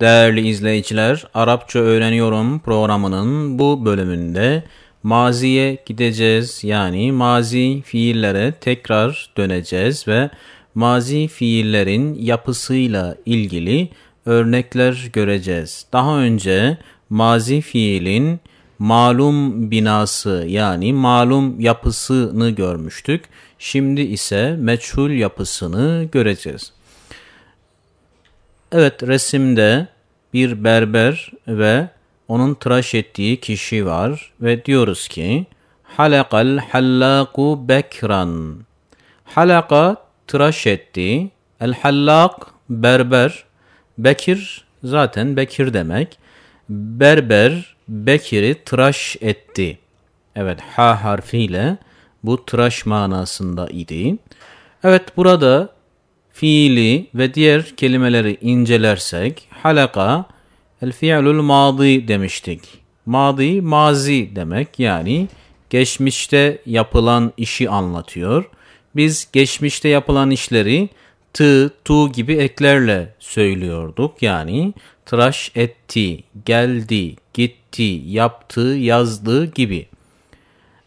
Değerli izleyiciler, Arapça Öğreniyorum programının bu bölümünde maziye gideceğiz. Yani mazi fiillere tekrar döneceğiz ve mazi fiillerin yapısıyla ilgili örnekler göreceğiz. Daha önce mazi fiilin malum binası yani malum yapısını görmüştük. Şimdi ise meçhul yapısını göreceğiz. Evet resimde bir berber ve onun tıraş ettiği kişi var ve diyoruz ki halakal hallaku bekran. Halaka tıraş etti. El hallak berber. Bekir zaten Bekir demek. Berber Bekir'i tıraş etti. Evet ha harfiyle bu tıraş manasında idi. Evet burada fiili ve diğer kelimeleri incelersek halaka el fi'lul madi demiştik. Madi mazi demek yani geçmişte yapılan işi anlatıyor. Biz geçmişte yapılan işleri tı, tu gibi eklerle söylüyorduk. Yani tıraş etti, geldi, gitti, yaptı, yazdı gibi.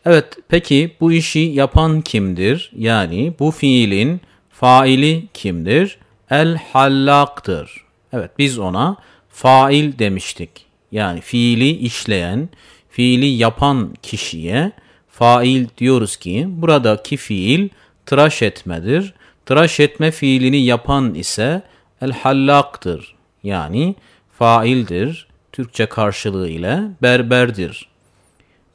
Evet peki bu işi yapan kimdir? Yani bu fiilin Faili kimdir? El hallaktır. Evet biz ona fail demiştik. Yani fiili işleyen, fiili yapan kişiye fail diyoruz ki buradaki fiil tıraş etmedir. Tıraş etme fiilini yapan ise el hallaktır. Yani faildir. Türkçe karşılığı ile berberdir.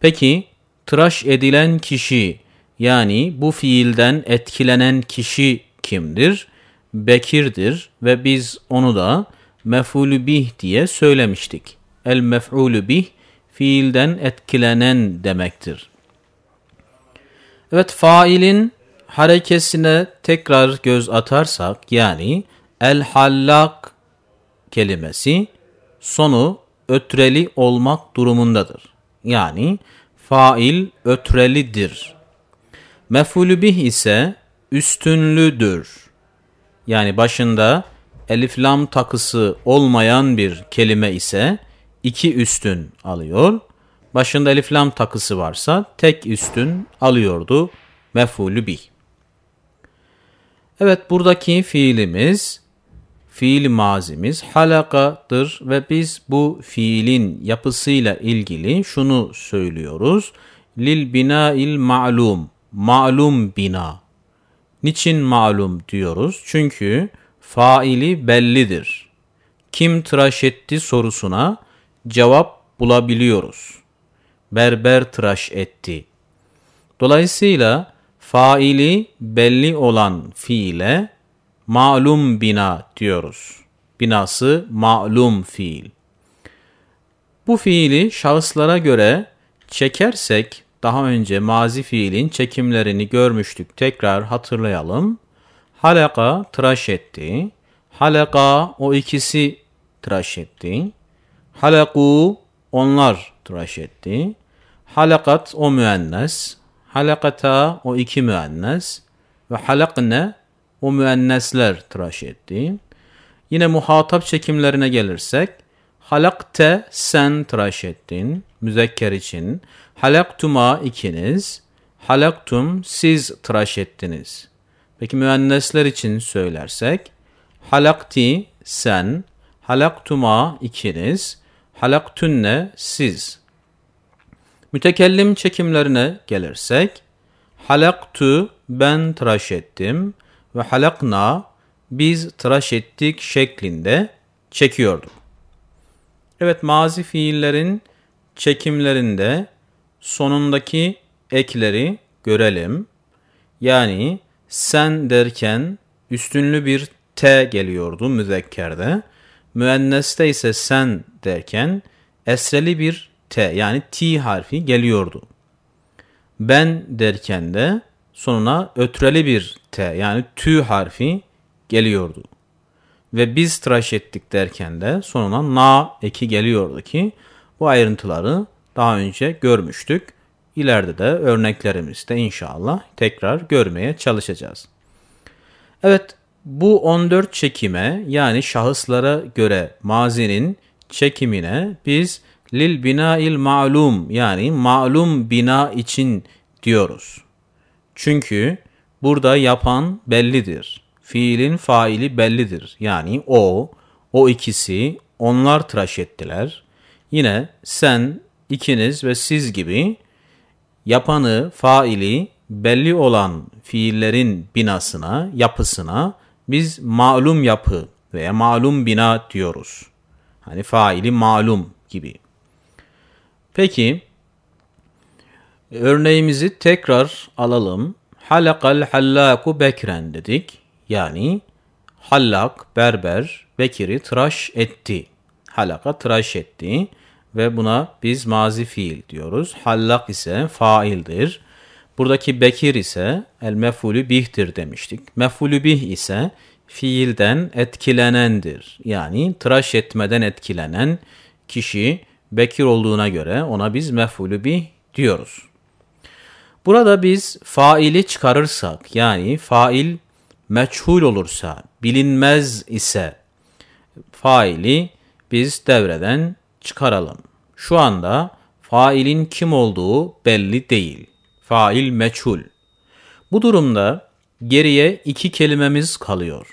Peki tıraş edilen kişi yani bu fiilden etkilenen kişi kimdir? Bekir'dir ve biz onu da mef'ulü bih diye söylemiştik. El mef'ulü bih fiilden etkilenen demektir. Evet failin harekesine tekrar göz atarsak yani el hallak kelimesi sonu ötreli olmak durumundadır. Yani fail ötrelidir. Mef'ulü bih ise üstünlüdür. Yani başında elif lam takısı olmayan bir kelime ise iki üstün alıyor. Başında elif lam takısı varsa tek üstün alıyordu mef'ulü bih. Evet buradaki fiilimiz fiil mazimiz halakadır ve biz bu fiilin yapısıyla ilgili şunu söylüyoruz. Lil bina il ma'lum. Ma'lum bina. Niçin malum diyoruz? Çünkü faili bellidir. Kim tıraş etti sorusuna cevap bulabiliyoruz. Berber tıraş etti. Dolayısıyla faili belli olan fiile malum bina diyoruz. Binası malum fiil. Bu fiili şahıslara göre çekersek daha önce mazi fiilin çekimlerini görmüştük. Tekrar hatırlayalım. Halaka tıraş etti. Halaka o ikisi tıraş etti. Halaku onlar tıraş etti. Halakat o müennes. Halakata o iki müennes. Ve halakne o müennesler tıraş etti. Yine muhatap çekimlerine gelirsek Halakte sen tıraş ettin. Müzekker için. Halaktuma ikiniz. Halaktum siz tıraş ettiniz. Peki müennesler için söylersek. Halakti sen. Halaktuma ikiniz. Halaktunne siz. Mütekellim çekimlerine gelirsek. Halaktu ben tıraş ettim ve halakna biz tıraş ettik şeklinde çekiyorduk. Evet mazi fiillerin çekimlerinde sonundaki ekleri görelim. Yani sen derken üstünlü bir T geliyordu müzekkerde. Müenneste ise sen derken esreli bir T yani T harfi geliyordu. Ben derken de sonuna ötreli bir T yani tü harfi geliyordu ve biz tıraş ettik derken de sonuna na eki geliyordu ki bu ayrıntıları daha önce görmüştük. İleride de örneklerimizde inşallah tekrar görmeye çalışacağız. Evet bu 14 çekime yani şahıslara göre mazinin çekimine biz lil bina il malum yani malum bina için diyoruz. Çünkü burada yapan bellidir fiilin faili bellidir. Yani o, o ikisi, onlar tıraş ettiler. Yine sen, ikiniz ve siz gibi yapanı, faili belli olan fiillerin binasına, yapısına biz malum yapı veya malum bina diyoruz. Hani faili malum gibi. Peki örneğimizi tekrar alalım. Halakal hallaku bekren dedik. Yani hallak, berber, Bekir'i tıraş etti. Halaka tıraş etti ve buna biz mazi fiil diyoruz. Hallak ise faildir. Buradaki Bekir ise el mefulü bih'tir demiştik. Mefulü bih ise fiilden etkilenendir. Yani tıraş etmeden etkilenen kişi Bekir olduğuna göre ona biz mefulü bih diyoruz. Burada biz faili çıkarırsak yani fail meçhul olursa, bilinmez ise faili biz devreden çıkaralım. Şu anda failin kim olduğu belli değil. Fail meçhul. Bu durumda geriye iki kelimemiz kalıyor.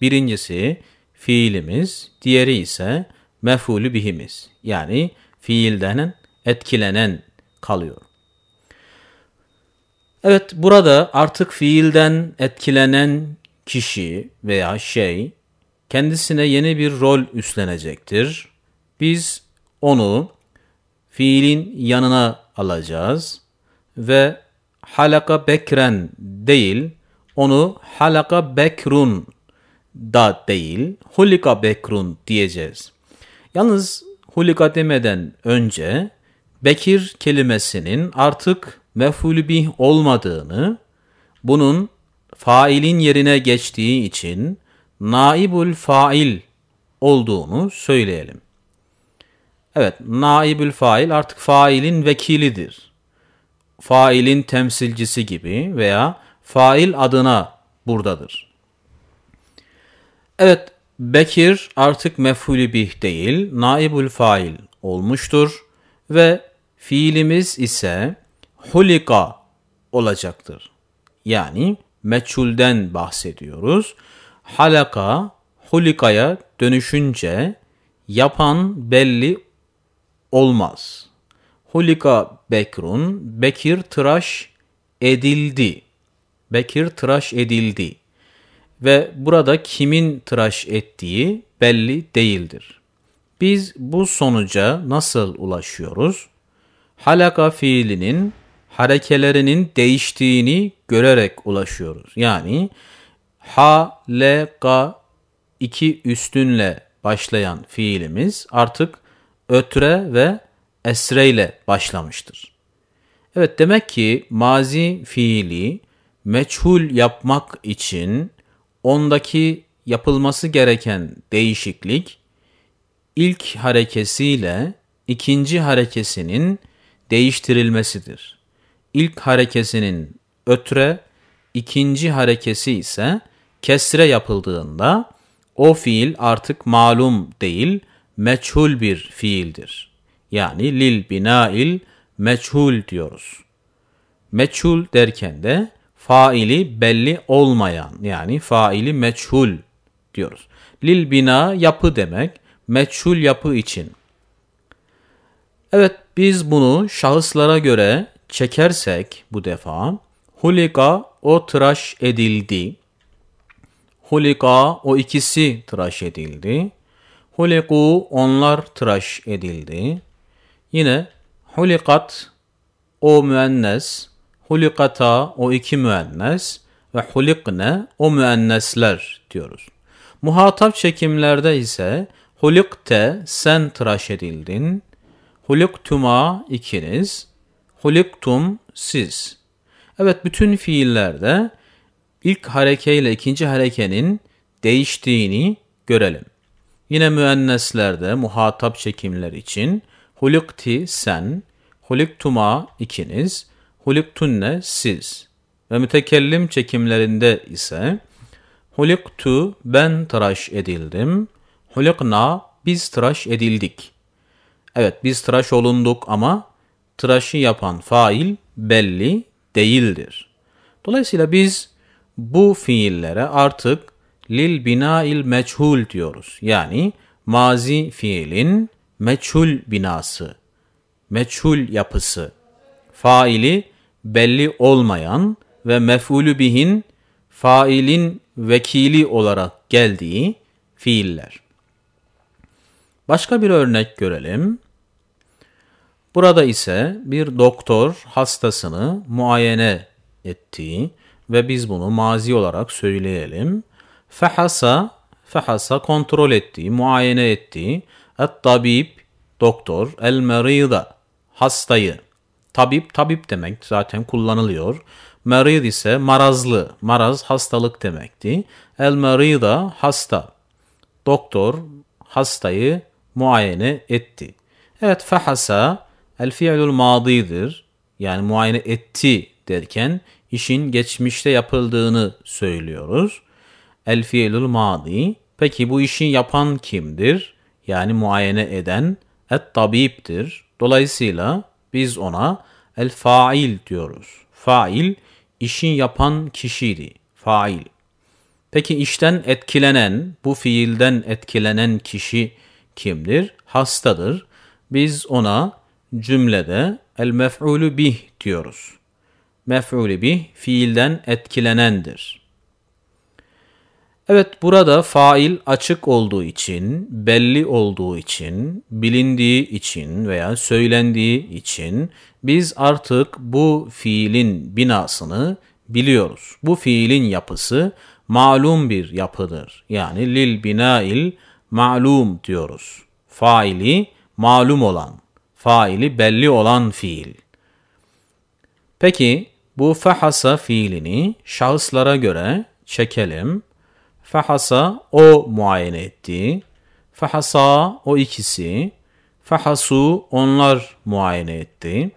Birincisi fiilimiz, diğeri ise mefulü bihimiz. Yani fiilden etkilenen kalıyor. Evet burada artık fiilden etkilenen kişi veya şey kendisine yeni bir rol üstlenecektir. Biz onu fiilin yanına alacağız ve halaka bekren değil, onu halaka bekrun da değil, hulika bekrun diyeceğiz. Yalnız hulika demeden önce Bekir kelimesinin artık mefulü bih olmadığını, bunun failin yerine geçtiği için naibul fail olduğunu söyleyelim. Evet, naibül fail artık failin vekilidir. Failin temsilcisi gibi veya fail adına buradadır. Evet, Bekir artık mef'ulü bih değil, naibül fail olmuştur ve fiilimiz ise hulika olacaktır. Yani meçhulden bahsediyoruz. Halaka, hulikaya dönüşünce yapan belli olmaz. Hulika Bekrun, Bekir tıraş edildi. Bekir tıraş edildi. Ve burada kimin tıraş ettiği belli değildir. Biz bu sonuca nasıl ulaşıyoruz? Halaka fiilinin harekelerinin değiştiğini görerek ulaşıyoruz. Yani ha, le, ga iki üstünle başlayan fiilimiz artık ötre ve esre ile başlamıştır. Evet demek ki mazi fiili meçhul yapmak için ondaki yapılması gereken değişiklik ilk harekesiyle ikinci harekesinin değiştirilmesidir. İlk harekesinin ötre, ikinci harekesi ise kesre yapıldığında o fiil artık malum değil, meçhul bir fiildir. Yani lil binail meçhul diyoruz. Meçhul derken de faili belli olmayan yani faili meçhul diyoruz. Lil bina yapı demek, meçhul yapı için. Evet biz bunu şahıslara göre çekersek bu defa Hulika o tıraş edildi. Hulika o ikisi tıraş edildi. Huliku onlar tıraş edildi. Yine hulikat o müennes, hulikata o iki müennes ve hulikne o müennesler diyoruz. Muhatap çekimlerde ise hulikte sen tıraş edildin, huliktuma ikiniz, huliktum siz.'' Evet bütün fiillerde ilk hareke ile ikinci harekenin değiştiğini görelim. Yine müenneslerde muhatap çekimler için hulikti sen, huliktuma ikiniz, huliktunne siz ve mütekellim çekimlerinde ise huliktu ben tıraş edildim, hulikna biz tıraş edildik. Evet biz tıraş olunduk ama tıraşı yapan fail belli değildir. Dolayısıyla biz bu fiillere artık lil binail meçhul diyoruz. Yani mazi fiilin meçhul binası, meçhul yapısı, faili belli olmayan ve mef'ulü bihin failin vekili olarak geldiği fiiller. Başka bir örnek görelim. Burada ise bir doktor hastasını muayene ettiği ve biz bunu mazi olarak söyleyelim. Fehasa, fehasa kontrol ettiği, muayene ettiği, et tabib, doktor, el merida, hastayı. Tabip, tabip demek zaten kullanılıyor. Merid ise marazlı, maraz hastalık demekti. El merida hasta. Doktor hastayı muayene etti. Evet fehasa el fiilul madidir. Yani muayene etti derken işin geçmişte yapıldığını söylüyoruz. El fiilul madi. Peki bu işi yapan kimdir? Yani muayene eden et tabiptir. Dolayısıyla biz ona el fail diyoruz. Fail işin yapan kişiydi. Fail. Peki işten etkilenen, bu fiilden etkilenen kişi kimdir? Hastadır. Biz ona cümlede el mef'ulü bih diyoruz. Mef'ulü bih fiilden etkilenendir. Evet burada fail açık olduğu için, belli olduğu için, bilindiği için veya söylendiği için biz artık bu fiilin binasını biliyoruz. Bu fiilin yapısı malum bir yapıdır. Yani lil binail malum diyoruz. Faili malum olan faili belli olan fiil. Peki bu fahasa fiilini şahıslara göre çekelim. Fahasa o muayene etti. Fahasa o ikisi. Fahasu onlar muayene etti.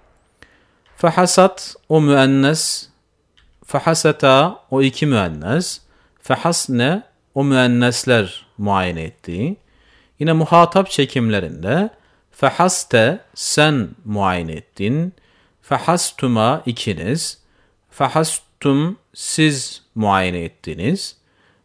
Fahasat o müennes. Fahasata o iki müennes. Fahasne o müennesler muayene etti. Yine muhatap çekimlerinde Fehaste sen muayene ettin. Fehastuma ikiniz. Fehastum siz muayene ettiniz.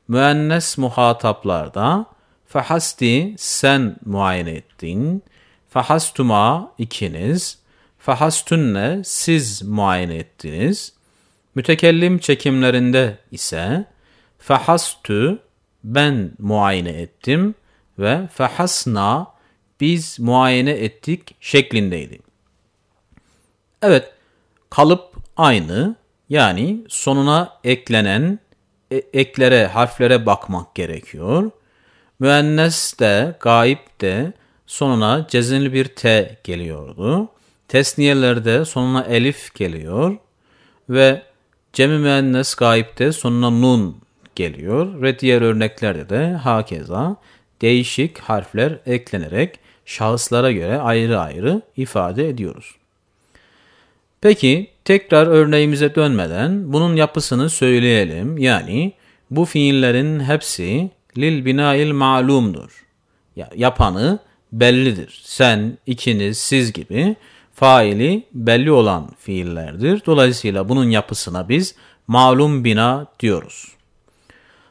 Müennes muhataplarda fehasti sen muayene ettin. Fehastuma ikiniz. Fehastunne siz muayene ettiniz. Mütekellim çekimlerinde ise fehastu ben muayene ettim ve fehasna biz muayene ettik şeklindeydi. Evet, kalıp aynı yani sonuna eklenen e, eklere, harflere bakmak gerekiyor. Müennes de, gayip de sonuna cezinli bir T geliyordu. Tesniyelerde sonuna elif geliyor ve cemi müennes gaip de sonuna nun geliyor ve diğer örneklerde de hakeza değişik harfler eklenerek şahıslara göre ayrı ayrı ifade ediyoruz. Peki tekrar örneğimize dönmeden bunun yapısını söyleyelim. Yani bu fiillerin hepsi lil binail malumdur. yapanı bellidir. Sen, ikiniz, siz gibi faili belli olan fiillerdir. Dolayısıyla bunun yapısına biz malum bina diyoruz.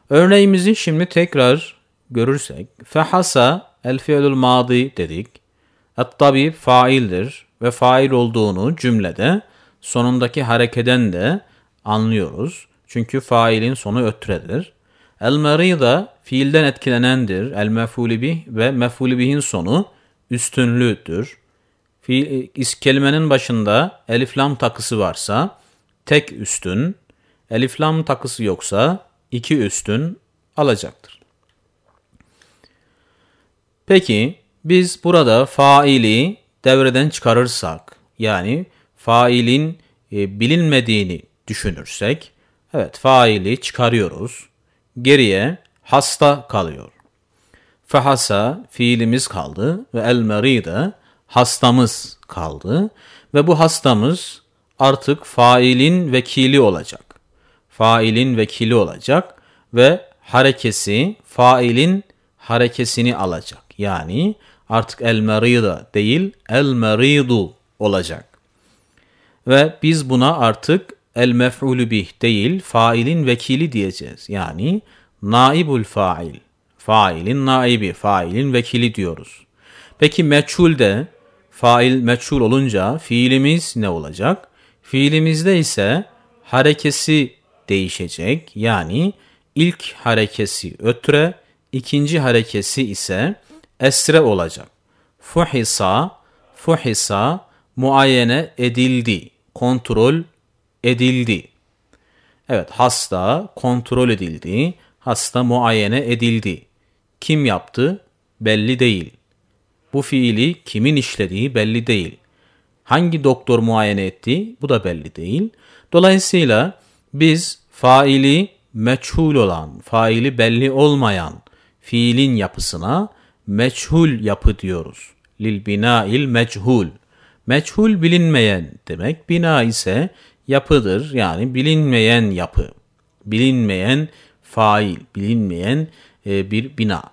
Örneğimizi şimdi tekrar görürsek fehasa el fiilul madi dedik. Et tabib faildir ve fail olduğunu cümlede sonundaki harekeden de anlıyoruz. Çünkü failin sonu ötredir. El merida fiilden etkilenendir. El mef'ulü ve mef'ulü sonu üstünlüdür. Fiil, kelimenin başında eliflam takısı varsa tek üstün, eliflam takısı yoksa iki üstün alacaktır. Peki biz burada faili devreden çıkarırsak yani failin e, bilinmediğini düşünürsek evet faili çıkarıyoruz. Geriye hasta kalıyor. Fehasa fiilimiz kaldı ve el de hastamız kaldı ve bu hastamız artık failin vekili olacak. Failin vekili olacak ve harekesi failin harekesini alacak. Yani artık el merida değil el meridu olacak. Ve biz buna artık el mef'ulü bih değil failin vekili diyeceğiz. Yani naibul fail. Failin naibi, failin vekili diyoruz. Peki meçhul de fail meçhul olunca fiilimiz ne olacak? Fiilimizde ise harekesi değişecek. Yani ilk harekesi ötre, ikinci harekesi ise esre olacağım. Fuhisa, fuhisa muayene edildi, kontrol edildi. Evet hasta kontrol edildi, hasta muayene edildi. Kim yaptı belli değil. Bu fiili kimin işlediği belli değil. Hangi doktor muayene etti bu da belli değil. Dolayısıyla biz faili meçhul olan, faili belli olmayan fiilin yapısına meçhul yapı diyoruz. Lil binail meçhul. Meçhul bilinmeyen demek. Bina ise yapıdır. Yani bilinmeyen yapı. Bilinmeyen fail, bilinmeyen e, bir bina.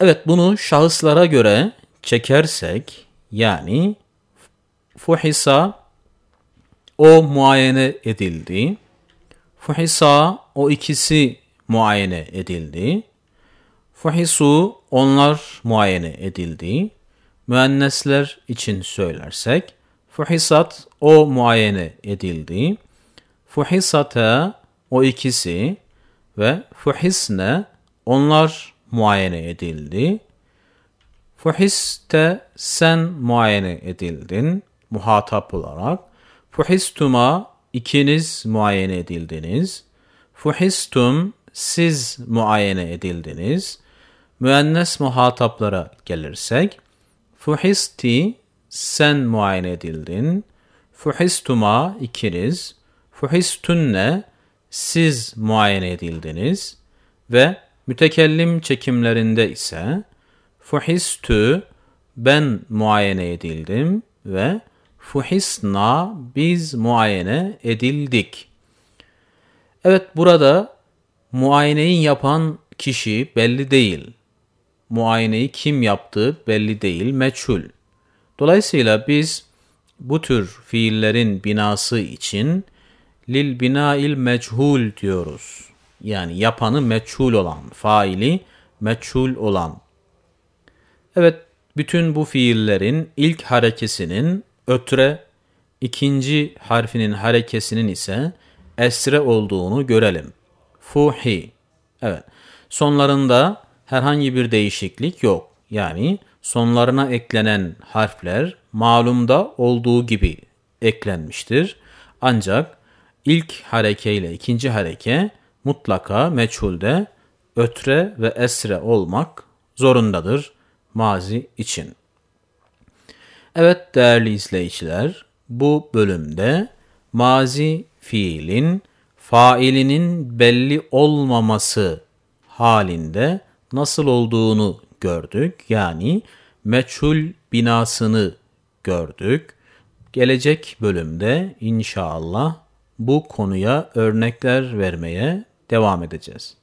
Evet bunu şahıslara göre çekersek yani fuhisa o muayene edildi. Fuhisa o ikisi muayene edildi. Fuhisu onlar muayene edildi. Müennesler için söylersek Fuhisat o muayene edildi. Fuhisate o ikisi ve fuhisne onlar muayene edildi. Fuhiste sen muayene edildin muhatap olarak. Fuhistuma ikiniz muayene edildiniz. Fuhistum siz muayene edildiniz.'' Müennes muhataplara gelirsek, fuhisti sen muayene edildin, fuhistuma ikiniz, fuhistunne siz muayene edildiniz ve mütekellim çekimlerinde ise fuhistü ben muayene edildim ve fuhisna biz muayene edildik. Evet burada muayeneyi yapan kişi belli değil muayeneyi kim yaptığı belli değil, meçhul. Dolayısıyla biz bu tür fiillerin binası için lil binail meçhul diyoruz. Yani yapanı meçhul olan, faili meçhul olan. Evet, bütün bu fiillerin ilk harekesinin ötre, ikinci harfinin harekesinin ise esre olduğunu görelim. Fuhi. Evet. Sonlarında herhangi bir değişiklik yok. Yani sonlarına eklenen harfler malumda olduğu gibi eklenmiştir. Ancak ilk hareke ile ikinci hareke mutlaka meçhulde ötre ve esre olmak zorundadır mazi için. Evet değerli izleyiciler, bu bölümde mazi fiilin failinin belli olmaması halinde nasıl olduğunu gördük. Yani meçhul binasını gördük. Gelecek bölümde inşallah bu konuya örnekler vermeye devam edeceğiz.